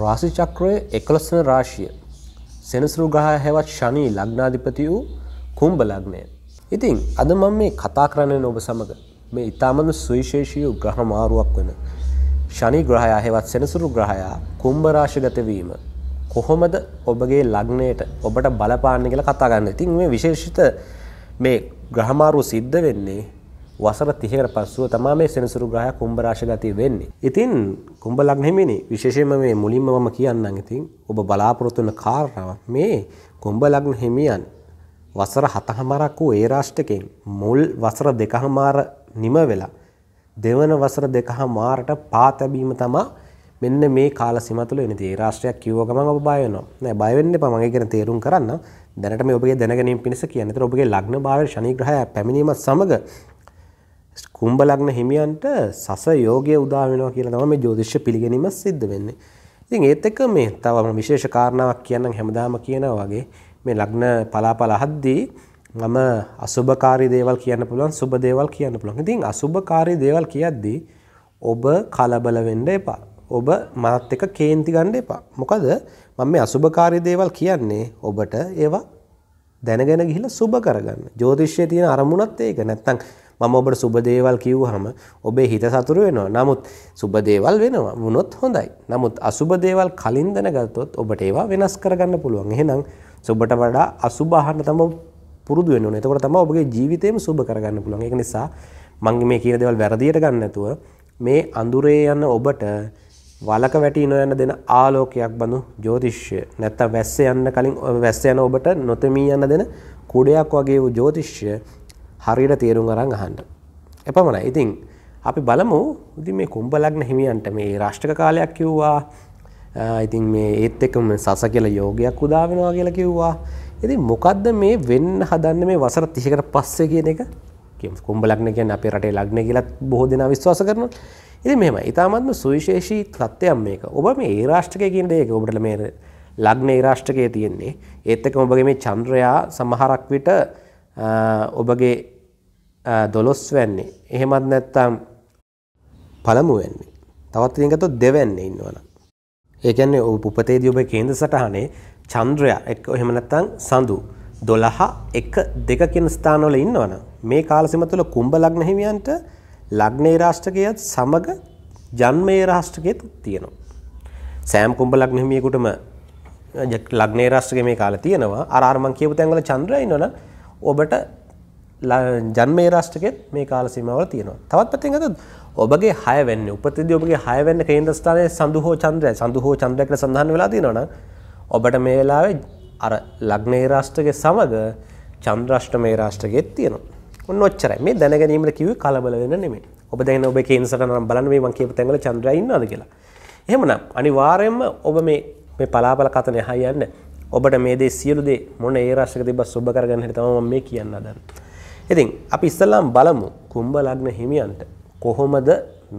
රාශි චක්‍රයේ 11 වන රාශිය සෙනසුරු ග්‍රහය හැවත් ශනි ලග්නාධිපති වූ කුම්භ ලග්නය. ඉතින් අද මම මේ කතා කරන්නේ ඔබ සමග මේ ඊටමන සුවිශේෂී ග්‍රහ මාරුවක් වෙන ශනි ග්‍රහය හැවත් සෙනසුරු ග්‍රහය කුම්භ රාශිගත වීම කොහොමද ඔබගේ ලග්නයට ඔබට බලපාන්නේ කියලා කතා ගන්න. ඉතින් මේ විශේෂිත මේ ග්‍රහ මාරුව සිද්ධ වෙන්නේ වසර 30කට පස්සුව තමයි මේ සෙනසුරු ග්‍රහය කුම්භ රාශිය ගති වෙන්නේ. ඉතින් කුම්භ ලග්නෙමිනි විශේෂයෙන්ම මේ මුලින්ම මම කියන්නම් ඉතින් ඔබ බලාපොරොත්තු වෙන කාරණාව මේ කුම්භ ලග්න හිමියන් වසර 7හමාරක් වූ ඒ රාශියකින් මුල් වසර 2හමාර නිම වෙලා දෙවන වසර 2හමාරට පාත බීම තමයි මෙන්න මේ කාල සීම තුළ වෙන තේ රාශ්‍රයක් කිව්ව ගමන් ඔබ බය වෙනවා. නෑ බය වෙන්න එපා මම ඒක ගැන තේරුම් කරන්න. දැනට මේ ඔබගේ දැනගැනීම පිණිස කියන්නේ. ඒතර ඔබගේ ලග්න භාවයේ ශනි ග්‍රහය පැමිණීමත් සමග කුම්භ ලග්න හිමියන්ට සස යෝගය උදා වෙනවා කියලා තමයි මේ ජ්‍යොතිෂ පිළිගැනීම සිද්ධ වෙන්නේ. ඉතින් ඒත් එක්ක මේ තවම විශේෂ කාරණාවක් කියන්නම් හැමදාම කියනවා වගේ මේ ලග්න පලාපල අහද්දී මම අසුභකාරී දේවල් කියන්න පුළුවන් සුබ දේවල් කියන්න පුළුවන්. ඉතින් අසුභකාරී දේවල් කියද්දී ඔබ කලබල වෙන්න එපා. ඔබ මාත් එක්ක කේන්ති ගන්න එපා. මොකද මම මේ අසුභකාරී දේවල් කියන්නේ ඔබට ඒවා දැනගෙන ගිහිල්ලා සුබ කරගන්න. ජ්‍යොතිෂයේ තියෙන අරමුණත් ඒක. නැත්තම් මම ඔබට සුබ දේවල් කිව්වහම ඔබේ හිත සතුරු වෙනවා. නමුත් සුබ දේවල් වෙනවා. වුණොත් හොඳයි. නමුත් අසුබ දේවල් කලින් දැනගත්තොත් ඔබට ඒවා වෙනස් කරගන්න පුළුවන්. එහෙනම් සුබට වඩා අසුබ අහන්න තමයි පුරුදු වෙන්න ඕනේ. එතකොට තමයි ඔබගේ ජීවිතේම සුබ කරගන්න පුළුවන්. ඒක නිසා මම මේ කියන දේවල් වැරදියට ගන්න නැතුව මේ අඳුරේ යන ඔබට වලක වැටි නොයන දෙන ආලෝකයක් බඳු ජෝතිෂ්‍ය නැත්තම් වැස්ස යන්න කලින් වැස්ස යන ඔබට නොතෙමී යන දෙන කුඩයක් වගේ වූ ජෝතිෂ්‍ය හරියට තේරුම් අරන් අහන්න. එපමණයි. ඉතින් අපි බලමු ඉතින් මේ කුම්භ ලග්න හිමියන්ට මේ රාෂ්ටක කාලයක් කිව්වා. ඉතින් මේ ඒත් එක්ක මේ සස කියලා යෝගයක් උදා වෙනවා කියලා කිව්වා. ඉතින් මොකද්ද මේ වෙන්න හදන්නේ මේ වසර 30කට පස්සේ කියන එක? කුම්භ ලග්න කියන්නේ අපේ රටේ ලග්න කියලා බොහෝ දෙනා විශ්වාස කරනවා. ඉතින් මෙහෙමයි. ඊටාත්ම සුවිශේෂී තත්ත්වයක් මේක. ඔබ මේ ඒ රාෂ්ටකය කියන දේ ඒක ඔබට මේ ලග්න ඒ රාෂ්ටකයේ තියෙන්නේ. ඒත් එක්ක ඔබගේ මේ චන්ද්‍රයා සමහරක් විට ඔබගේ දොළොස්වැන්නේ එහෙමත් නැත්තම් පළමුුවන්නේ තවත් ඉගත දෙවැන්නේ ඉන්නවන ඒකන්නේ ඔ උපතේද ඔබ කේන්ද සටහනේ චන්ද්‍රයා එක් එහෙමනැත්තං සඳු දොළහ එක දෙක කියෙන ස්ථානොල ඉන්නවන මේ කාලසිම තුළ කුම්ඹ ලග්න හිමියන්ට ලග්නේ රාෂ්ටකයත් සමඟ ජන්මේ රාෂ්ටකයත් තියෙනවා. සෑම් කුම්ඹ ලග්න හිමියකුටම ලග්නේ රාෂ්ටක මේ කාල තියෙනවා අරාර්මං කියපු තැන්වල චන්ද්‍රය ඉන්නවන ඔබට ජන්මේ රාෂ්ට්‍රකෙත් මේ කාල සීමාවල තියෙනවා. තවත් පැත්තෙන් අද ඔබගේ 6 වෙන්නේ උපතිදී ඔබගේ 6 වෙන්න කේන්ද්‍ර ස්ථානයේ සඳු හෝ චන්ද්‍රය සඳු හෝ චන්ද්‍රය කියලා සඳහන් වෙලා තියෙනවා නම් ඔබට මේ වෙලාවේ අර ලග්නේ රාෂ්ට්‍රකේ සමග චන්ද්‍රාෂ්ටමේ රාෂ්ට්‍රකෙත් තියෙනවා. ඔන්න ඔච්චරයි. මේ දැනගැනීමට කිව්වේ කලබල වෙන්න නෙමෙයි. ඔබ දැන් ඔබේ කේන්ද්‍රසටහන නම් බලන්න මේ මං කියපු තැන්වල චන්ද්‍රය ඉන්නවද කියලා. එහෙමනම් අනිවාර්යයෙන්ම ඔබ මේ මේ පලාපල කතනේ හයියන්නේ ඔබට මේ දේ සියලු දේ මොන ඒ රාශියක තිබ්බත් සුබ කරගන්න හැටි තමයි මම මේ කියන්න හදන්නේ. ඉතින් අපි ඉස්සල්ලාම බලමු කුම්භ ලග්න හිමියන්ට කොහොමද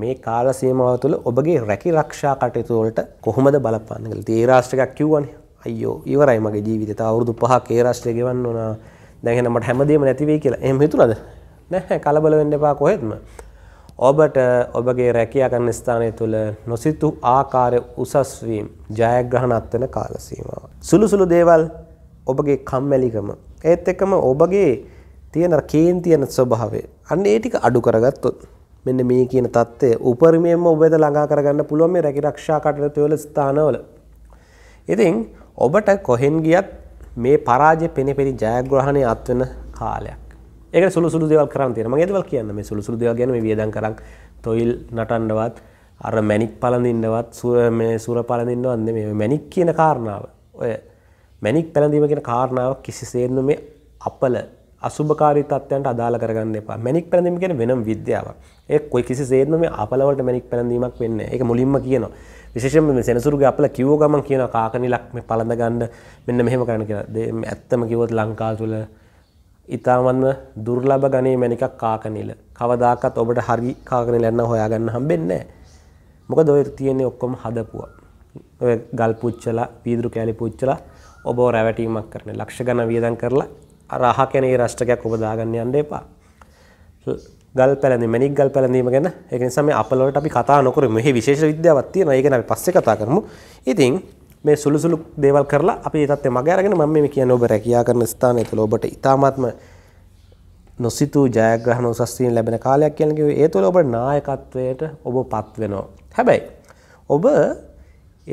මේ කාල සීමාව තුළ ඔබගේ රැකී ආරක්ෂා කටයුතු වලට කොහොමද බලපාන්නේ කියලා. ඉතින් ඒ රාශියකක් කිව්වනේ. අයියෝ ඉවරයි මගේ ජීවිතේ. තව අවුරුදු 5ක් ඒ රාශිය ගෙවන්න ඕන. දැන් එහෙනම් මට හැමදේම නැති වෙයි කියලා. එහෙම හිතුණාද? නැහැ කලබල වෙන්න එපා කොහෙත්ම. ඔබට ඔබගේ රැකියා කරන ස්ථානය තුළ නොසිතු ආකාරය උසස්වීම් ජයග්‍රහණත් වෙන කාල සීමාව. සුළු සුළු දේවල් ඔබගේ කම්මැලිකම ඒත් එක්කම ඔබගේ තියෙන කේන්තියන ස්වභාවය අන්න ඒ ටික අඩු කරගත්තොත් මෙන්න මේ කියන தත්ත්වය උපරිමයෙන්ම ඔබ වෙත ළඟා කරගන්න පුළුවන් මේ රැකිරක්ෂා කටයුතු වල ස්ථානවල. ඉතින් ඔබට කොහෙන් ගියත් මේ පරාජය පෙනෙපෙනි ජයග්‍රහණය අත්වෙන කාලයක්. ඒක සුළු සුළු දේවල් කරන් තියෙනවා. මම ඒ දේවල් කියන්න මේ සුළු සුළු දේවල් ගැන මේ වියදම් කරන් තොইল නටන්නවත් අර මැණික් පළඳින්නවත් සුර මේ සුර පළඳින්නවත් නෙමෙයි. මේ මැණික් කියන කාරණාව ඔය මැණික් පළඳීම කියන කාරණාව කිසිසේත්ම මේ අපල අසුභකාරී තත්ත්වයන්ට අදාළ කරගන්න එපා. මැණික් පළඳීම කියන්නේ වෙනම විද්‍යාවක්. ඒක කොයි කිසිසේත්ම මේ අපල වලට මැණික් පළඳීමක් වෙන්නේ නැහැ. ඒක මුලින්ම කියනවා. විශේෂයෙන්ම මේ සෙනසුරුගේ අපල කිව්ව ගමන් කියනවා කාකනිලක් මේ පළඳ ගන්න මෙන්න මෙහෙම කරන්න කියලා. ඇත්තම කිව්වොත් ලංකාව තුළ ඉතාමත්ම දුර්ලභ ගණේ මැනිකක් කාකනිල. කවදාකවත් ඔබට හරි කාකනිල යන්න හොයාගන්න හම්බෙන්නේ නැහැ. මොකද ඔය තියෙන්නේ ඔක්කොම හදපුවා. ඔය ගල් පුච්චලා, වීදුරු කෑලි පුච්චලා ඔබ රැවටීමක් කරන ලක්ෂ ගණන් වියදම් කරලා අර අහ කැනේ රෂ්ටකයක් ඔබ දාගන්න යන්න එපා. ගල් පැලඳීම මැණික් ගල් පැලඳීම ගැන ඒක නිසා මේ අපලවලට අපි කතා නොකරමු. මෙහි විශේෂ විද්‍යාවක් තියෙනවා. ඒක නම් අපි පස්සේ කතා කරමු. ඉතින් මේ සුළුසුළු දේවල් කරලා අපි ඒතත් මග අරගෙන මම මේ කියන්නේ ඔබ රැකියා කරන ස්ථානය තුළ ඔබට ඉතාමත්ම නොසිතූ ජයග්‍රහණ උසස් වීම ලැබෙන කාලයක් කියන කිව්වේ ඒ තුළ ඔබ නායකත්වයට ඔබපත් වෙනවා. හැබැයි ඔබ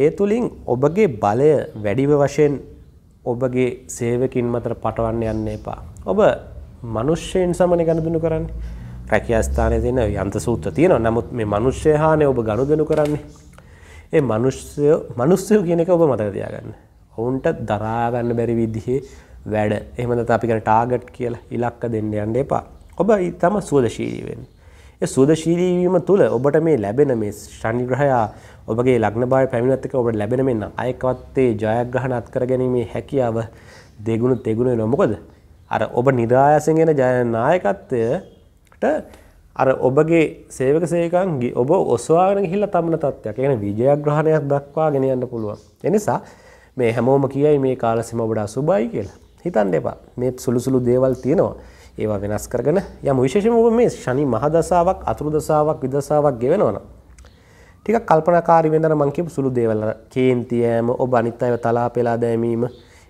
ඒ තුලින් ඔබගේ බලය වැඩිව වශයෙන් ඔබගේ සේවකින් මතර පටවන්න යන්න එපා. ඔබ මනුෂ්‍යයෙන් සමන ගණදුනු කරන්නේ රැකිය ස්ථානය තියෙන යන්ත සූත්‍ර තියෙනවා. නමුත් මේ මනුෂ්‍ය හානේ ඔබ ගනුදෙනු කරන්නේ ඒ මනුෂ්‍යය මනුස්සයෝ කියන එක ඔබ මතක තියාගන්න ඔවුන්ට දරාගන්න බැරි විදිහේ වැඩ එහමද අපිකන ටාගට් කියලා ඉලක්ක දෙන්න යන්න එපා ඔබ ඉතම සුවදශීරීවෙන් ඒ සුවදශීරීවීම තුළ ඔබට මේ ලැබෙන මේ ශනිග්‍රහයා ඔබගේ ලග්න බාය පැමිණත්තක ඔබට ලැබෙන මෙන්න අයකවත්තේ ජයග්‍රහණත් කර ගැනීමේ හැකියාව දෙගුණු තෙගුණ නොමොකද අර ඔබ නිරායසගෙන ජයනායකත්වයට අර ඔබගේ සේවක සේකන්ගේ ඔබ ඔස්වාගෙන ගිහිල්ලා තමන තත්ත්වයක් එන විජයග්‍රහණයක් දක්වා ගෙන යන්න පුළුවන්. එනිසා මේ හැමෝම කියයි මේ කාලසීම වඩා සුබයි කියලා. හිතන්න එපා. මේ සුළු සුළු දේවල් තියෙනවා. ඒවා වෙනස් කරගෙන යම් විශේෂම ඔබ මේ ශනි මහ දසාවක් අතුරු දසාවක් විදසාවක් ගෙවෙනවා නම් ටිකක් කල්පනාකාරී වෙන්න මං කියපු සුළු දේවල් අර කේන්ති යෑම ඔබ අනිත් අයව තලා පෙලා දැමීම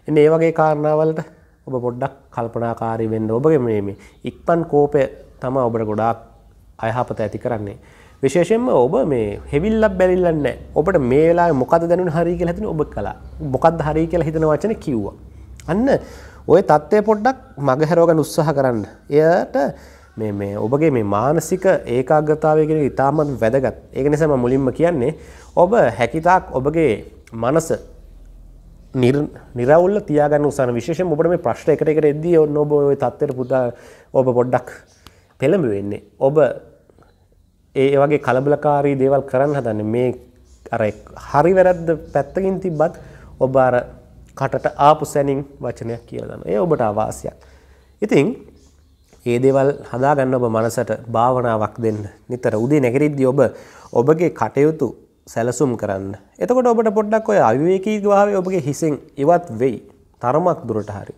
එන්නේ ඒ වගේ කාරණාවලට ඔබ පොඩ්ඩක් කල්පනාකාරී වෙන්න ඔබගේ මේ මේ ඉක්මන් කෝපය තමයි ඔබට ගොඩාක් අයහපත ඇති කරන්නේ. විශේෂෙන්ම ඔබ මේ හෙවිල්ලක් බැරිල්ලන්න ඔබට මේලා මොකද දැනු හරි කියලා හිතන ඔබ කලා මොකක්ද හරි කියලා හිතන වචන කිව්වා. අන්න ඔය தත්ත්වය පොඩ්ඩක් මගහැරවගන්න උත්සාහ කරන්න. එයට මේ මේ ඔබගේ මේ මානසික ඒකාග්‍රතාවය කියන එක ඉතාමත් වැදගත්. ඒක නිසා මම මුලින්ම කියන්නේ ඔබ හැකිතාක් ඔබගේ මනස නිරවුල්ල තියාගන්න උසන විශේෂම ඔබට මේ ප්‍රශ්න එකට එකට එද්දී ඔන්න ඔබ ওই தත්ත්වයට පුදා ඔබ පොඩ්ඩක් පෙළඹ වෙන්නේ. ඔබ ඒ වගේ කලබලකාරී දේවල් කරන්න හදන්න මේ අර හරි වැරද්ද පැත්තකින් තිබ්බත් ඔබ අර කටට ආපු සැනින් වචනයක් කියලා දන්න. ඒ ඔබට අවාසියක්. ඉතින් ඒ දේවල් හදාගන්න ඔබ මනසට භාවනාවක් දෙන්න. නිතර උදේ නැගිටිද්දී ඔබ ඔබගේ කටයුතු සැලසුම් කරන්න. එතකොට ඔබට පොඩ්ඩක් ඔය අවිවේකීභාවය ඔබගේ හිසෙන් ඉවත් වෙයි. තරමක් දුරට හරියි.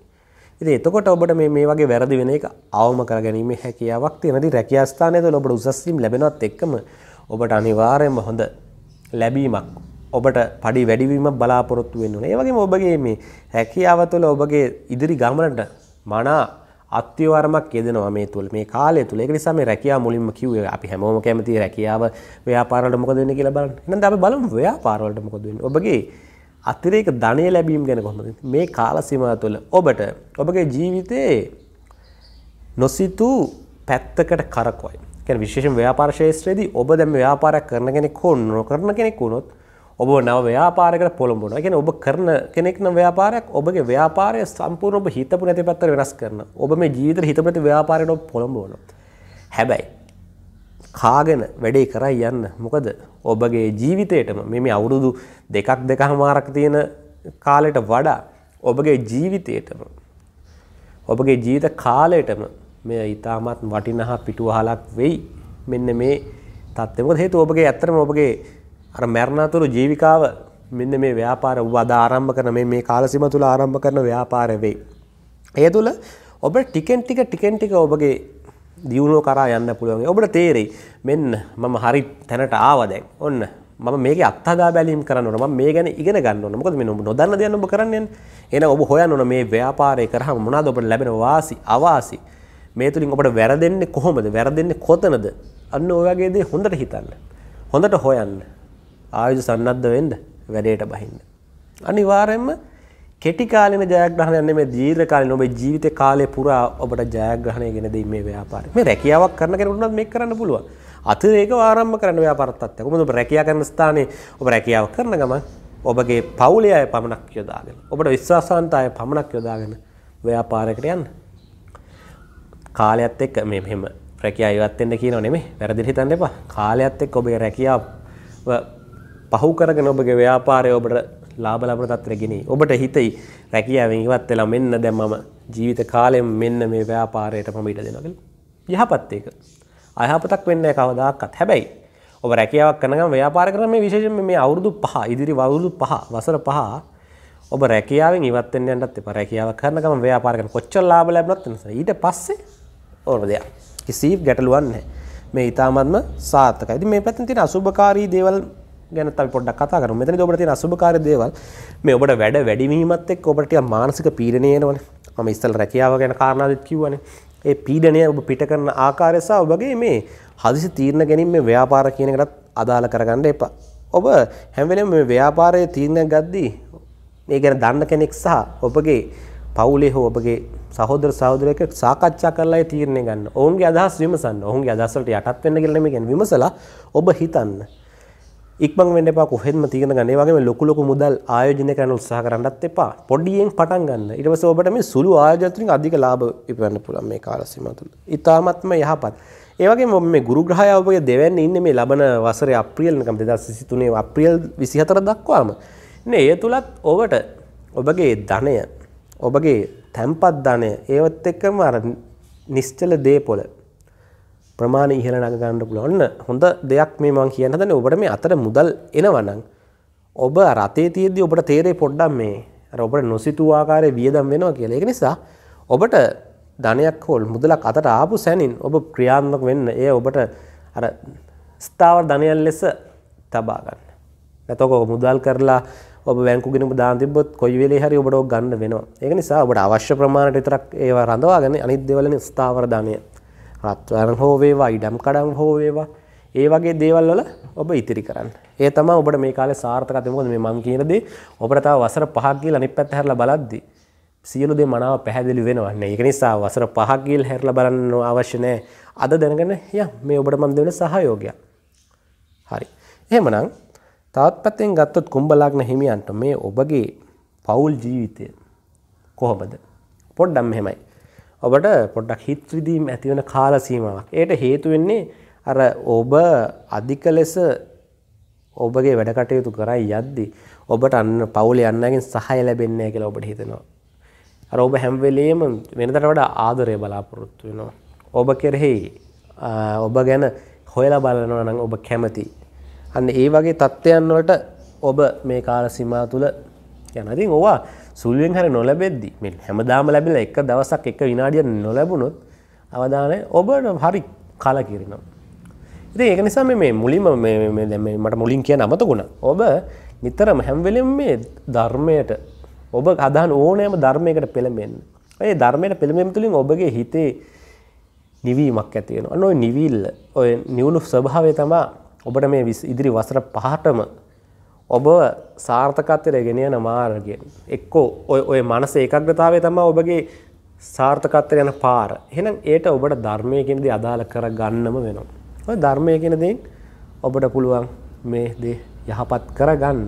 ඉතින් එතකොට ඔබට මේ මේ වගේ වැරදි වෙන එක අවම කරගැනීමේ හැකියාවක් තියෙනදී රැකියා ස්ථානයේ තුළ ඔබට උසස් වීම ලැබෙනවත් එක්කම ඔබට අනිවාර්යයෙන්ම හොඳ ලැබීමක් ඔබට padi වැඩිවීමක් බලාපොරොත්තු වෙන්න ඕනේ. ඒ වගේම ඔබගේ මේ රැකියාව තුළ ඔබගේ ඉදිරි ගමනට මනා අත්‍යවරමක් යෙදෙනවා මේ තුල මේ කාලය තුල. ඒක නිසා මේ රැකියාව මුලින්ම කිව්වේ අපි හැමෝම කැමති රැකියාව ව්‍යාපාර වලට මොකද වෙන්නේ කියලා බලන්න. එහෙනම් අපි බලමු ව්‍යාපාර වලට මොකද වෙන්නේ. ඔබගේ අතිරේක ධනය ලැබීම ගැන කොහොමද මේ කාල සීමාව තුළ ඔබට ඔබගේ ජීවිතයේ නොසිතූ පැත්තකට කරකවයි. කියන්නේ විශේෂයෙන් ව්‍යාපාර ශාස්ත්‍රයේදී ඔබ දැන් ව්‍යාපාරයක් කරන කෙනෙක් හෝ නොකරන කෙනෙක් වුණොත් ඔබ නව ව්‍යාපාරයකට පොළඹනවා. ඒ කියන්නේ ඔබ කරන කෙනෙක් නම් ව්‍යාපාරයක් ඔබගේ ව්‍යාපාරය සම්පූර්ණ ඔබ හිතපු නැති පැත්තට වෙනස් කරනවා. ඔබ මේ ජීවිතේ හිතපු නැති ව්‍යාපාරයට ඔබ පොළඹවනවා. හැබැයි කාගෙන වැඩේ කරයි යන්න මොකද ඔබගේ ජීවිතයටම මෙම අවුරුදු දෙකක් දෙකහමාරක් තියෙන කාලෙට වඩා ඔබගේ ජීවිතයටම ඔබගේ ජීවිත කාලයටම මේ ඉතාමත් වටිනහා පිටුවහලක් වෙයි මෙන්න මේ තත්ත්වමක හේතු ඔබගේ ඇත්තරම ඔබගේ අර මැරණතුරු ජීවිකාව මෙන්න මේ ව්‍යාපාර වද ආරම්භ කරන මේ කාලසිම තුළ ආරම්භ කරන ව්‍යාපාර වෙයි. ඒ තුළ ඔබ ටිකෙන් ටික ටිකෙන් ටික ඔබගේ දියුණුව කරා යන්න පුළුවන්. ඔබට තේරෙයි. මෙන්න මම හරි තැනට ආවා දැන්. ඔන්න මම මේක අත්හදා බැලීම් කරන්න ඕන මම මේ ගැන ඉගෙන ගන්න ඕන මොකද මේ ඔබ නොදන්න දේ ඔබ කරන්නේ එහෙනම් ඔබ හොයන්න ඕන මේ ව්‍යාපාරය කරාම මොනවද ඔබට ලැබෙන වාසි අවාසි මේ තුලින් ඔබට වැරදෙන්නේ කොහොමද වැරදෙන්නේ කොතනද අන්න ඔය වගේ දේ හොඳට හිතන්න හොඳට හොයන්න ආයුධ සන්නද්ධ වෙන්න වැඩේට බහින්න අනිවාර්යයෙන්ම කෙටිකාලන ජයග්‍රහණය මේ දීර්කාල ඔබේ ජීවිත කාලය පුරා ඔබට ජයග්‍රහණය ගෙන දෙීම මේ ව්‍යාපාර මේ රැකියාවක් කරන කෙනටත් මේ කරන්න පුළුව අත ඒක ආරම්ම කරන ව්‍යාපරත්තත්යකම ඔබ රැකයා කරන ස්ථානය ඔබ රැකියාව කරන ගම ඔබගේ පවුලේ අය පමණක් යොදාගෙන ඔබට විශ්වාසවන්තාය පමණක් යොදාගෙන ව්‍යාපාරකට යන්න කාලයත් එක් මේ මෙම රැකයා ඉවත්තෙන්ට කියන නෙමේ වැරදි හිතන්න එපා කාලයත් එක් ඔබේ රැකියාව පහු කරගෙන ඔබගේ ව්‍යාපාරය ඔබට ලාභ ලබන තත්ත්වයට ගෙනෙයි. ඔබට හිතයි රැකියාවෙන් ඉවත් වෙලා මෙන්න දැන් මම ජීවිත කාලෙම මෙන්න මේ ව්‍යාපාරයට මම ඉඩ දෙනවා කියලා. යහපත් ඒක. අයහපතක් වෙන්නේ නැහැ කවදාකවත්. හැබැයි ඔබ රැකියාවක් කරනගම ව්‍යාපාර කරන මේ විශේෂයෙන් මේ අවුරුදු 5 ඉදිරි අවුරුදු 5 වසර 5 ඔබ රැකියාවෙන් ඉවත් වෙන්න යන්නත් එපා. රැකියාවක් කරන ගමන් ව්‍යාපාර කරන කොච්චර ලාභ ලැබුණත් නැහැ. ඊට පස්සේ ඕනම දෙයක්. කිසිම ගැටලුවක් නැහැ. මේ ඊටාමත්ම සාර්ථකයි. ඉතින් මේ පැත්තෙන් තියෙන අසුභකාරී දේවල් ගැනත් අපි පොඩ්ඩක් කතා කරමු. මෙතනදී ඔබට තියෙන අසුබකාරී දේවල් මේ ඔබට වැඩ වැඩිවීමත් එක්ක ඔබට ටිකක් මානසික පීඩනය එනවනේ. මම ඉස්සෙල්ලා රැකියාව ගැන කාරණාදිත් කිව්වනේ. ඒ පීඩනය ඔබ පිට කරන ආකාරය සහ ඔබගේ මේ හදිසි තීරණ ගැනීම මේ ව්‍යාපාර කියන එකටත් අදාළ කරගන්න එපා. ඔබ හැම වෙලෙම මේ ව්‍යාපාරයේ තීරණ ගද්දී මේ ගැන දන්න කෙනෙක් සහ ඔබගේ පවුලේ හෝ ඔබගේ සහෝදර සහෝදරයක සාකච්ඡා කරලා ඒ තීරණය ගන්න. ඔවුන්ගේ අදහස් විමසන්න. ඔවුන්ගේ අදහස් වලට යටත් වෙන්න කියලා නෙමෙයි කියන්නේ විමසලා ඔබ හිතන්න. ඉක්මන් වෙන්න එපා කොහෙත්ම තීරණ ගන්න. ඒ වගේම ලොකු ලොකු මුදල් ආයෝජනය කරන්න උත්සාහ කරන්නත් එපා. පොඩියෙන් පටන් ගන්න. ඊට පස්සේ ඔබට මේ සුළු ආයෝජන තුලින් අධික ලාභ ඉපයන්න පුළුවන් මේ කාල සීමාව තුළ. ඊටාත්ම යහපත්. ඒවගේ මේ ගුරුග්‍රහය ඔබගේ දෙවැන්න ඉන්න මේ ලබන වසර අප්‍රියල්නකම් දෙදස් සිතුනේ අප්‍රියල් විසිහතර දක්වාම. නේ ඒ තුළත් ඔවට ඔබගේ ධනය ඔබගේ තැම්පත් ධනය ඒවත් එක්කම අර නිශ්චල දේපොල ප්‍රමාණය ඉහළ නග ගන්න පුළුවන්. ඔන්න හොඳ දෙයක් මේ මම කියන්න හදන්නේ ඔබට මේ අතර මුදල් එනවනම් ඔබ රතේ තියෙද්දි ඔබට තේරේ පොඩ්ඩක් මේ අර ඔබට නොසිතූ ආකාරයේ වියදම් වෙනවා කියලා. ඒක නිසා ඔබට ධනයක් හෝ මුදලක් අතට ආපු සැනින් ඔබ ක්‍රියාත්මක වෙන්න. ඒ ඔබට අර ස්ථාවර ධනයක් ලෙස තබා ගන්න. නැතකො මුදල් කරලා ඔබ බැංකු ගිණුම දාන තිබ්බොත් කොයි වෙලේ හරි ඔබට ඕක ගන්න වෙනවා. ඒක නිසා ඔබට අවශ්‍ය ප්‍රමාණයට විතරක් ඒවා රඳවාගෙන අනිත් දේවල් ස්ථාවර ධනය රත්වරන් හෝ වේවා ඉඩම් කඩම් හෝ වේවා ඒ වගේ දේවල් වල ඔබ ඉතිරි කරන්න. ඒ තමයි ඔබට මේ කාලේ සාර්ථකත්වය මොකද මේ මම කියන දේ ඔබට තව වසර 5ක් ගිහලා අනිත් පැත්ත හැරලා බලද්දී සියලු දේ මනාව පැහැදිලි වෙනවා නේ. ඒක නිසා වසර 5ක් ගිහලා හැරලා බලන්න අවශ්‍ය නැහැ. අද දැනගෙන යා මේ ඔබට මම දෙන සහයෝගයක්. හරි. එහෙමනම් තවත් පැත්තෙන් ගත්තොත් කුම්භ ලග්න හිමියන්ට මේ ඔබගේ පෞල් ජීවිතය කොහොමද? පොඩ්ඩක් මෙහෙමයි. ඔබට පොඩ්ඩක් හිත්‍රිදීම් ඇතිවන කාලසීමාවක් ඒයට හේතුවෙන්නේ අර ඔබ අධික ලෙස ඔබගේ වැඩකටයුතු කරයි යද්දි ඔබට අන්න පවුල යන්නගෙන් සහය ලැබෙන්නේ කියලා ඔබට හිතෙනවා අර ඔබ හැම්වෙලේම වෙනතට වඩා ආදරය බලාපොරොත්තු වෙනවා ඔබ කෙරෙහි ඔබ ගැන හොයලා බලනවා නම් ඔබ කැමති අන්න ඒ වගේ තත්ත්වයන් වලට ඔබ මේ කාල සීමා තුළ යනතින් ඕවා සුළුවෙන් හර නොලැබෙද්දි මෙ හැමදාම ලැබිල එක දවසක් එක විනාඩිය නොලැබුණොත් අවධානය ඔබට හරි කල කිරෙනවා. ඉති ඒක නිසා මේ මුලිම මට මුලින් කිය නමතකුණ ඔබ නිතරම හැම්වෙලෙන් මේ ධර්මයට ඔබ අදහන් ඕනෑම ධර්මයකට පෙළමෙන් ඒ ධර්මයට පෙළමෙන් තුළින් ඔබගේ හිතේ නිවීමක් ඇතියෙන අනොයි නිවිල් ඔය නිවුණු ස්වභාවය තමා ඔබට මේ ඉදිරි වසර පහටම ඔබ සාර්ථකත්වයට ගෙනයන මාර්ගය එක්කෝ ඔය මනස ඒකග්‍රතාවය තමා ඔබගේ සාර්ථකත්වය යන පාර එහෙනම් ඒට ඔබට ධර්මයකින්දී අදාළ කර ගන්නම වෙනවා. ඔය ධර්මයකින දෙයින් ඔබට පුළුවන් මේ දේ යහපත් කරගන්න.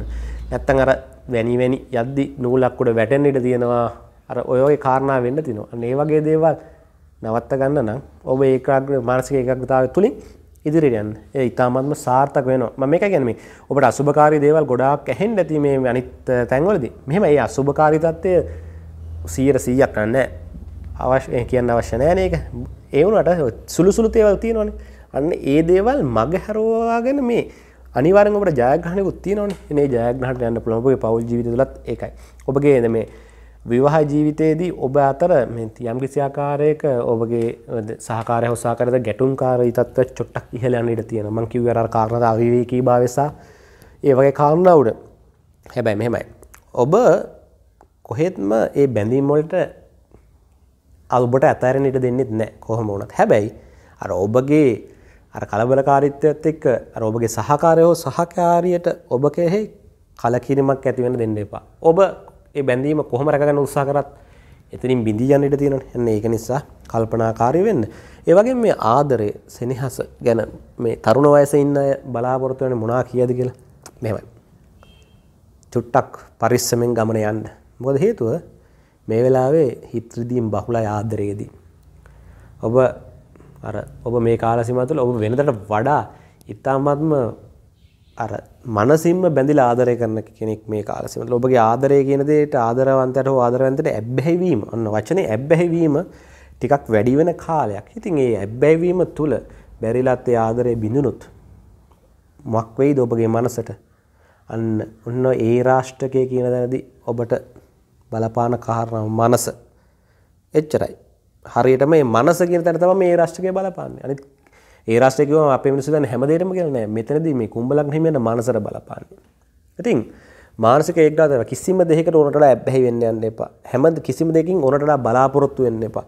නැත්තම් අර වැනි වැනි යද්දි නූලක් උඩ වැටෙන්න ඉඩ තියෙනවා. අර ඔය ඔය කාරණා වෙන්න තියෙනවා. අන්න ඒ වගේ දේවල් නවත්ත ගන්න නම් ඔබ ඒකාග්‍ර මානසික ඒකාග්‍රතාවය තුලින් ඉදිරියට යන්න. ඒ ඉතාමත්ම සාර්ථක වෙනවා. මම මේක කියන්නේ මේ ඔබට අසුබකාරී දේවල් ගොඩාක් ඇහෙන්න ඇති මේ අනිත් තැන්වලදී. මෙහෙම ඒ අසුබකාරී తත්වය 100%ක් නැහැ. අවශ්‍ය කියන්න අවශ්‍ය නැහැ නේද? ඒ වුණාට සුළු සුළු දේවල් තියෙනවනේ. අන්න ඒ දේවල් මගහැරවාගෙන මේ අනිවාර්යෙන් ඔබට ජයග්‍රහණයක් තියෙනවනේ. මේ ජයග්‍රහණයට යන්න පුළුවන් ඔබගේ පෞල් ජීවිතය තුළත් ඒකයි. ඔබගේ මේ විවාහ ජීවිතයේදී ඔබ අතර යම් කිසි ආකාරයක ඔබගේ සහකාරය හෝ සහකාරයද ගැටුම්කාරී තත්ත්ව චොට්ටක් ඉහළ යන්න ඉඩ තියෙනවා. මං කිව්වේ අර කාරණා අවිවේකී භාවය සහ ඒ වගේ කාරණා උඩ. හැබැයි මෙහෙමයි. ඔබ කොහෙත්ම ඒ බැඳීම් වලට ඔබට අතහැරෙන්න ඉඩ දෙන්නෙත් නැහැ කොහොම වුණත්. හැබැයි අර ඔබගේ අර කලබලකාරීත්වයත් එක්ක අර ඔබගේ සහකාරය හෝ සහකාරියට ඔබ කෙරෙහි කලකිරීමක් ඇති වෙන්න දෙන්න එපා. ඔබ ඒ බැඳීම කොහොම රැකගන්න උත්සාහ කරත් එතනින් බිඳී යන්න ඉඩ තියෙනවනේ. අන්න ඒක නිසා කල්පනාකාරී වෙන්න. ඒ වගේම මේ ආදරය, සෙනෙහස ගැන මේ තරුණ වයසේ ඉන්න අය බලාපොරොත්තු වෙන්නේ මොනා කියද කියලා. මෙහෙමයි. චුට්ටක් පරිස්සමෙන් ගමන යන්න. මොකද හේතුව මේ වෙලාවේ හිත රිදීම් බහුලයි ආදරයේදී. ඔබ අර ඔබ මේ කාලසීමාව තුළ ඔබ වෙනදට වඩා ඉතාමත්ම අර මනසින්ම බැඳිලා ආදරය කරන කෙනෙක් මේ කාලසීමට ඔබගේ ආදරය කියන දෙයට ආදරවන්තයට හෝ ආදරවන්තයට ඇබ්බැහිවීම ඔන්න වචනේ ඇබ්බැහිවීම ටිකක් වැඩි වෙන කාලයක්. ඉතින් ඒ ඇබ්බැහිවීම තුල බැරිලත් ඒ ආදරය බිඳුනොත් මොක් වෙයිද ඔබගේ මනසට? අන්න ඔන්න ඒ රාෂ්ට්‍රකයේ කියන දැනදී ඔබට බලපාන කාරණා මනස. එච්චරයි. හරියටම මේ මනස කියන තැන තමයි මේ රාෂ්ට්‍රකය බලපාන්නේ. අනිත් ඒ රාශ්‍රයකව අප මිනිසු දැන් හැමදේටම කියලා නෑ මෙතනදී මේ කුම්බලග්න හිමියන්ට මානසර බලපාන්නේ. ඉතින් මානසික ඒකාග්‍රතාව කිසිම දෙයකට උනටලා ඇබ්බැහි වෙන්න යන්න එපා. හැම කිසිම දෙයකින් උනටලා බලාපොරොත්තු වෙන්න එපා.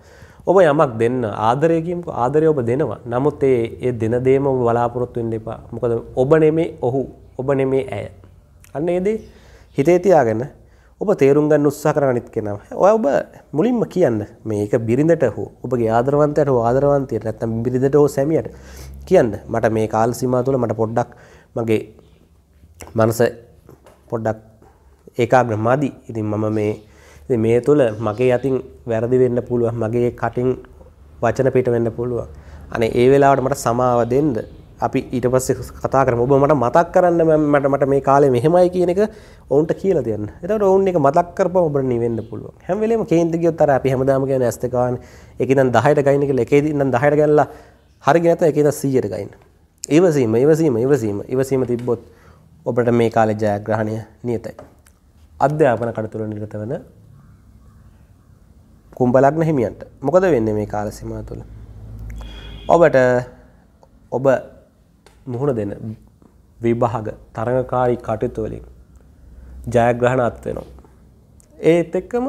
ඔබ යමක් දෙන්න ආදරය කියමුකෝ ආදරය ඔබ දෙනවා. නමුත් ඒ ඒ දෙන දෙයම ඔබ බලාපොරොත්තු වෙන්න එපා. මොකද ඔබ නෙමේ ඔහු, ඔබ නෙමේ ඇය. අන්න ඒ දේ හිතේ තියාගෙන ඔබ තේරුම් ගන්න උත්සාහ කරන අනිත් කෙනා. ඔය ඔබ මුලින්ම කියන්න මේක බිරිඳට හෝ ඔබගේ ආදරවන්තයට හෝ ආදරවන්තියට නැත්නම් බිරිඳට හෝ සැමියාට කියන්න මට මේ කාල සීමාව තුළ මට පොඩ්ඩක් මගේ මනස පොඩ්ඩක් ඒකාග්‍රමාදී. ඉතින් මම මේ ඉතින් මේ තුළ මගේ අතින් වැරදි වෙන්න පුළුවන්. මගේ කටින් වචන පිට වෙන්න පුළුවන්. අනේ ඒ වෙලාවට මට සමාව දෙන්න අපි ඊට පස්සේ කතා කරම ඔබ මට මතක් කරන්න මට මට මේ කාලේ මෙහෙමයි කියන එක ඔවුන්ට කියලා දෙන්න. එතකොට ඔවුන් එක මතක් කරපම ඔබට නිවෙන්න පුළුවන්. හැම වෙලේම කේන්ද්‍ර ගියොත් අර අපි හැමදාම කියන්නේ ඇස් දෙක ගන්න. එකේ ඉඳන් 10ට ගයින් කියලා එකේ ඉඳන් 10ට ගන්නලා හරිය නැත්නම් එකේ ඉඳන් 100ට ගයින්. ඉවසීම ඉවසීම ඉවසීම ඉවසීම තිබ්බොත් ඔබට මේ කාලේ ජයග්‍රහණය නියතයි. අධ්‍යාපන කඩතුල නිරත වෙන කුම්බලග්න හිමියන්ට මොකද වෙන්නේ මේ කාල සීමාව තුළ? ඔබට ඔබ මුහුණ දෙන විභාග තරඟකාරී කටයුතු වලින් ජයග්‍රහණ අත් වෙනවා. ඒත් එක්කම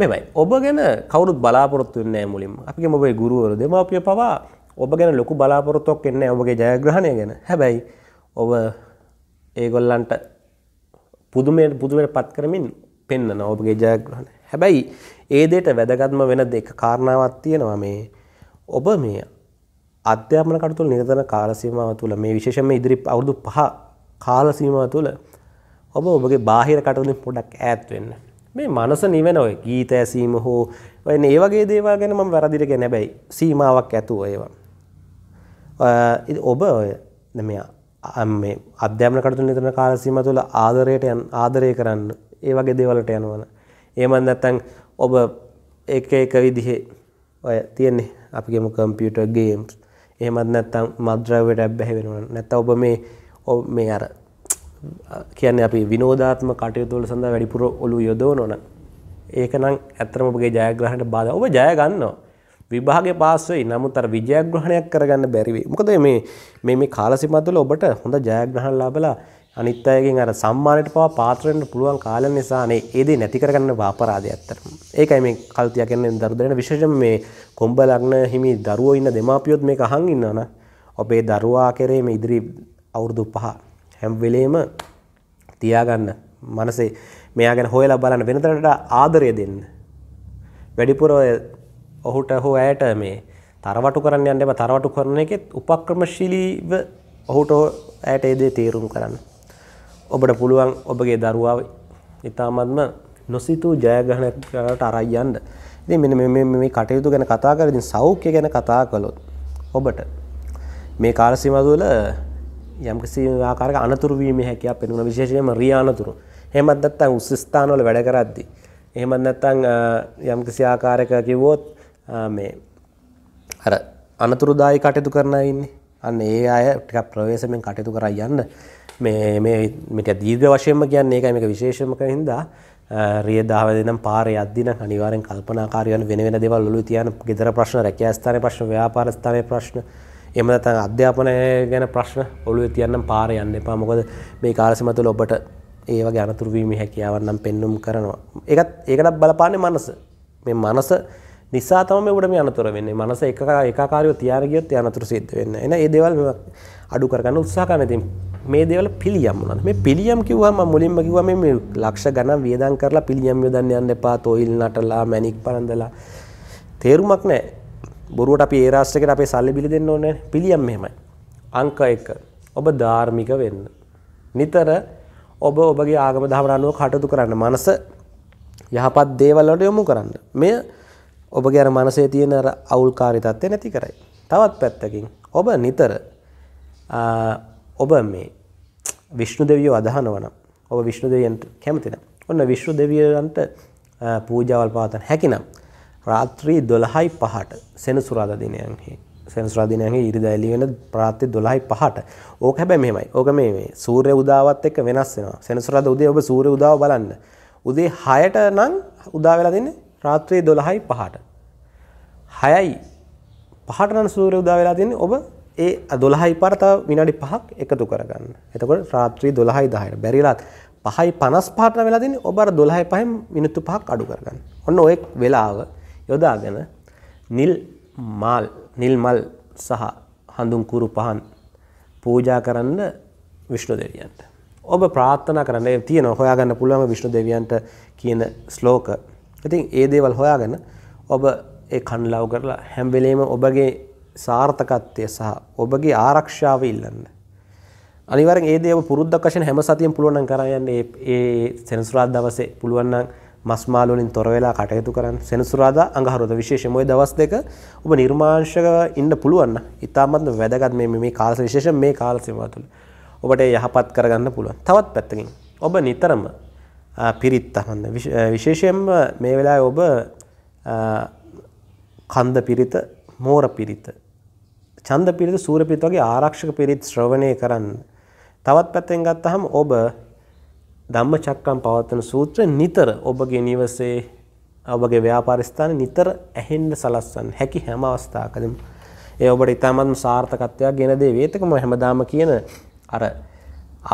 මෙමයි ඔබ ගැන කවුරුත් බලාපොරොත්තු වෙන්නේ නැහැ මුලින්ම. අපිගේ ඔබේ ගුරුවරු දෙමාපිය පවා ඔබ ගැන ලොකු බලාපොරොත්තුවක් එන්නේ නැහැ ඔබගේ ජයග්‍රහණය ගැන. හැබැයි ඔබ ඒගොල්ලන්ට පුදුමයට පුදුමයට පත් කරමින් පෙන්වන ඔබගේ ජයග්‍රහණ. හැබැයි ඒ දෙයට වැදගත්ම වෙන දෙක කාරණාවක් තියෙනවා මේ ඔබ මේ අධ්‍යාපන කටතුල නිරතන කාලසීමාව තුළ මේ විශේෂම ඉදිරි අවුරුදු පහ කාලසීමාව තුළ ඔබ ඔබගේ බාහිර කටුලින් පොඩක් ඈත්වෙන්න මේ මනස නිවෙන ඔය ගීත ඇසීම හෝ ඔය ඒ වගේ දේවා ගැන මම වැරදිරග නැබැයි සීමාවක් ඇතුව ඒවා ඔබ ඔය නමයා මේ අධ්‍යාපන කටතු නිතරන කාලසීම තුළ ආදරයට යන් ආදරය කරන්න ඒ වගේ දේවලට යනවන ඒමන් නැත්තැන් ඔබ එක එක විදිහේ ඔය තියෙන්නේ අපිගේම කම්පියුටර් ගේම්ස් එහෙමත් නැත්තම් මද්‍රව්‍යට ඇබ්බැහි වෙනවා නැත්තම් ඔබ මේ මේ අර කියන්නේ අපි විනෝදාත්මක කටයුතු වල සඳහා වැඩිපුර ඔලුව යොදවනවා නම් ඒක නම් ඇත්තම ඔබගේ ජයග්‍රහණයට බාධා. ඔබ ජය ගන්නවා. විභාගේ පාස් වෙයි. නමුත් අර විජයග්‍රහණයක් කරගන්න බැරි වෙයි. මොකද මේ මේ මේ කාලසීමාව තුළ ඔබට හොඳ ජයග්‍රහණ ලැබලා අනිත් අයගෙන් අර සම්මානයට පවා පාත්‍ර වෙන්න පුළුවන් කාලය නිසානේ ඒ දේ නැති කරගන්න අපරාධය ඇත්තටම. ඒකයි මේ කල්තිය කියන්නේ දරු දෙන්න විශේෂයෙන් මේ කොම්බ ලග්න හිමි දරුවෝ ඉන්න දෙමාපියොත් මේක අහන් ඉන්නවනේ. ඔබේ දරුවා කෙරේ මේ ඉදිරි අවුරුදු පහ හැම වෙලේම තියාගන්න. මනසේ මෙයා ගැන හොයලා බලන්න වෙනතරට ආදරය දෙන්න. වැඩිපුර ඔහුට හෝ ඇයට මේ තරවටු කරන්න යන්න එපා තරවටු කරන එකෙත් උපක්‍රමශීලීව ඔහුට ඇයට ඒ දේ තීරුම් කරන්න. ඔබට පුළුවන් ඔබගේ දරුවාව ඉතාමත්ම නොසිතූ ජයග්‍රහණයට අරන් යන්න. ඉතින් මෙන්න මේ මේ කටයුතු ගැන කතා කරලා සෞඛ්‍ය ගැන කතා කළොත් ඔබට මේ කාල සීමාව තුළ යම්කිසි ආකාරයක අනතුරු වීමේ හැකියාවක් පෙනුණා විශේෂයෙන්ම රිය අනතුරු. එහෙමත් නැත්නම් උස් ස්ථානවල වැඩ කරද්දී. එහෙමත් නැත්නම් යම්කිසි ආකාරයක කිව්වොත් මේ අර අනතුරුදායී කටයුතු කරන අය ඉන්නේ. අන්න ඒ අය ටිකක් ප්‍රවේශමෙන් කටයුතු කරා යන්න මේට දීර්ග වශයෙන්ම කියන්න ඒක මේක විශේෂමක හින්දා රිය දාව දෙනම් පාර අදදින අනිවාරෙන් කල්පනාකාරයන වෙන වෙන දෙවල් ලු තියන ගෙදර ප්‍රශ්න රැකස්ථාන ප්‍රශ්න ව්‍යාපාරස්ථානය ප්‍රශ්න එමත අධ්‍යාපනය ගැන ප්‍රශ්න ඔලු තියන්නම් පාර යන්න එපා මොකද මේ කාලසිමතුල ඔබට ඒව ගැනතුරවීම හැකියාවන්නම් පෙන්නුම් කරනවා ඒත් ඒකටත් බලපාන්නේ මනස මේ මනස නිසා තම ඔබට මේ අනතුර වෙන්නේ මනස එක එකකාරයෝ තියාරගියොත් යනතුර සිද්ධ වෙන්න එන ඒ දෙවල් අඩු කරගන්න උත්සාහ කරන ඉතින් මේ දෙවල පිළියම් වුණා. මේ පිළියම් කිව්වම මම මුලින්ම කිව්වා මේ මේ ලක්ෂ ගණන් වියදම් කරලා පිළියම් යොදන්න යන්න එපා. තොইল නටලා, මැණික් පරඳලා. තේරුමක් නැහැ. බොරුවට අපි ඒ රාෂ්ට්‍රයකට අපේ සල්ලි බිල දෙන්න ඕනේ පිළියම් මෙහෙමයි. අංක 1. ඔබ ධාර්මික වෙන්න. නිතර ඔබ ඔබගේ ආගම දහමට අනුව කටයුතු කරන්න. මනස යහපත් දේවල් වලට යොමු කරන්න. මෙය ඔබගේ අර මනසේ තියෙන අර අවුල්කාරී තත්ත්වය නැති කරයි. තවත් පැත්තකින් ඔබ නිතර ඔබ මේ විශ්ණු දෙවියෝ අදහනවනම් ඔබ විශ්ණු දෙවියන්ට කැමතින ඔන්න විශ්ණු දෙවියන්ට පූජාවල් පාතන හැකිනම් රාත්‍රී දොළහයි පහට සෙනසුරාද දිනයන්හි සෙනසුරාදිනයන්ගේ ඉරිදැලි වෙන ප්‍රාත්‍ය දොළහයි පහට ඕක හැබැ මෙමයි ඕක මේ සූරය උදාවත් එක්ක වෙනස් වෙනවා සෙනසුරාද උදේ ඔබ සූරය උදාව බලන්න උදේ හයට නම් උදාවෙලා දෙන්නේ රාත්‍රයේ දොළහයි පහට හයයි පහට නම් සූරය උදාවෙලා දෙන්නේ ඔබ ඒ දොළහයි පරත විනාඩි පහක් එකතු කරගන්න එතකොට රාත්‍රී දොළහයි දාහයට බැරිලාත් පහයි පනස් පාටන වෙලාදින් ඔබර දොළහයි පහම මිනිත්තු පහක් අඩු කරගන්න ඔන්න ඔයෙක් වෙලාව යොදාගෙන නිල් මල් නිල් මල් සහ හඳුන්කුරු පහන් පූජා කරන්න විශ්ණු දෙවියන්ට ඔබ ප්‍රාත්ථනා කරන්න තියෙන හොයාගන්න පුළුවන් විශ්ණු දෙවියන්ට කියන ස්ලෝක ඉතින් ඒ දේවල් හොයාගෙන ඔබ ඒ කන්ලව් කරලා හැම්වෙලේම ඔබගේ සාර්ථකත්වය සහ ඔබගේ ආරක්ෂාව ඉල්ලන්න. අනිවරෙන් ඒ දේව පුරුද්ධක් වශයෙන් හැම සතියෙන් පුළුවන් නම් කරන් යන්න ඒ ඒ සෙනසුරාදා දවසේ පුළුවන් නම් මස් මාළු වලින් තොර වෙලා කටයුතු කරන්න. සෙනසුරාදා අඟහරුවාදා විශේෂයෙන්ම ওই දවස් දෙක ඔබ නිර්මාංශකව ඉන්න පුළුවන් නම් ඉතාමත් වැදගත් මේ මේ කාල විශේෂයෙන් මේ කාල සීමාව තුළ ඔබට යහපත් කරගන්න පුළුවන්. තවත් පැත්තකින් ඔබ නිතරම පිරිත් අහන්න. විශේෂයෙන්ම මේ වෙලාවේ ඔබ කන්ද පිරිත මෝර පිරිත. චන්ද පිරිත සූර පිරිත වගේ ආරක්ෂක පිරිත් ශ්‍රවණය කරන්න. තවත් පැත්තෙන් ගත්තහම ඔබ ධම්මචක්කම් පවත්වන සූත්‍ර නිතර ඔබගේ නිවසේ ඔබගේ ව්‍යාපාර ස්ථාන නිතර ඇහෙන්න සලස්සන්න හැකි හැම අවස්ථාවකදීම ඒ ඔබට ඊටමත් සාර්ථකත්වයක් ගෙන දේ වේතකම හැමදාම කියන අර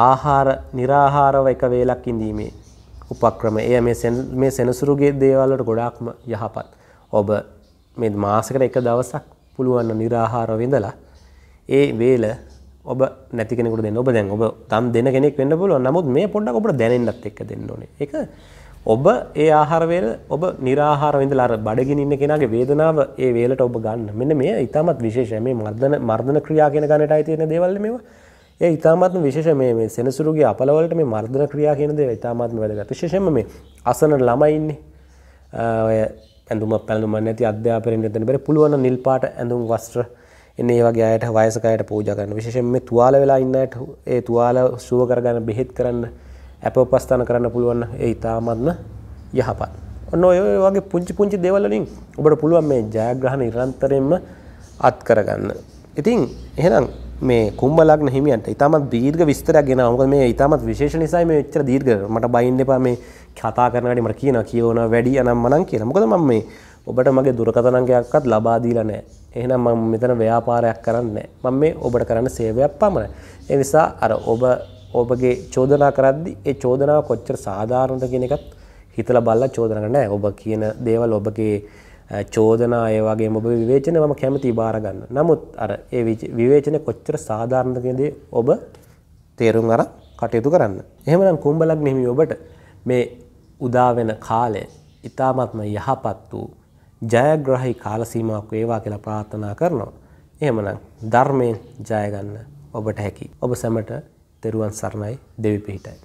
ආහාර निराහාරව එක වේලක් ඉඳීමේ උපක්‍රම. එය මේ මේ සෙනසුරුගේ දේවල් වලට ගොඩාක්ම යහපත්. ඔබ මේ මාසකට එක දවසක් පුළුවන් නිරාහාර විඳලා ඒ වේල ඔබ නැති කෙනෙකුට දෙන්න ඔබ දැන් ඔබ තම් දෙන කෙනෙක් වෙන්න පුළුවන් නමුත් මේ පොඩ්ඩක් ඔබට දැනෙන්නත් එක්ක දෙන්න ඕනේ ඒක ඔබ ඒ ආහාර වේල ඔබ निराහාර විඳලා අර බඩගින් ඉන්න කෙනාගේ වේදනාව ඒ වේලට ඔබ ගන්න මෙන්න මේ ඊටමත් විශේෂයි මේ මර්ධන මර්ධන ක්‍රියා කියන ගණටයි තියෙන දේවල් මේවා ඒ ඉතාමත්ම විශේෂ මේ මේ සෙනසුරුගේ අපලවලට මේ මර්ධන ක්‍රියා කියන දේ ඉතාමත්ම වැදගත්. විශේෂයෙන්ම මේ අසන ළමයි ඉන්නේ. ඔය ඇඳුම පැඳුම නැති අධ්‍යාපනයෙන් දෙන්න බැරි පුළුවන් නිල් පාට ඇඳුම් වස්ත්‍ර එන්නේ වගේ අයට වයසකයට පූජා කරන්න විශේෂයෙන් මේ තුවාල වෙලා ඉන්න අයට ඒ තුවාල සුව කරගන්න බෙහෙත් කරන්න අප උපස්ථාන කරන්න පුළුවන් ඒ ඉතාමත්ම යහපත්. ඔන්න ඔය වගේ පුංචි පුංචි දේවල් වලින් ඔබට පුළුවන් මේ ජයග්‍රහණ නිරන්තරයෙන්ම අත් කරගන්න. ඉතින් එහෙනම් මේ කුම්භ ලග්න හිමියන්ට ඉතාමත් දීර්ඝ විස්තරයක් ගෙනා. මොකද මේ ඉතාමත් විශේෂ නිසායි මේ එච්චර දීර්ඝ මට බයින්න එපා මේ කතා කරන වැඩි මට කියනවා කියවන වැඩි අනම් මනම් කියලා. මොකද මම මේ ඔබට මගේ දුරකථන අංකයක්වත් ලබා දීලා නැහැ. එහෙනම් මම මෙතන ව්‍යාපාරයක් කරන්නේ නැහැ. මම මේ ඔබට කරන්න සේවයක් පමණයි. ඒ නිසා අර ඔබ ඔබගේ චෝදනා කරද්දි ඒ චෝදනාව කොච්චර සාධාරණද කියන එකත් හිතලා බලලා චෝදනා කරන්න නැහැ. ඔබ කියන දේවල් ඔබගේ චෝදනා ඒ වගේ ඔබ විවේචනය මම කැමති බාරගන්න. නමුත් අර ඒ විවේචනය කොච්චර සාධාරණකද ඔබ තේරුම් අර කටයුතු කරන්න. එහෙමනම් කුම්බලක් මෙහිමි ඔබට මේ උදාවෙන කාලය ඉතාමත්ම යහපත් වූ ජයග්‍රහි කාලසීමාවක් වේවා කියලා ප්‍රාර්ථනා කරනවා. එහෙමනම් ධර්මයෙන් ජයගන්න ඔබට හැකි. ඔබ සැමට තෙරුවන් සරණයි දෙවි පිහිටයි.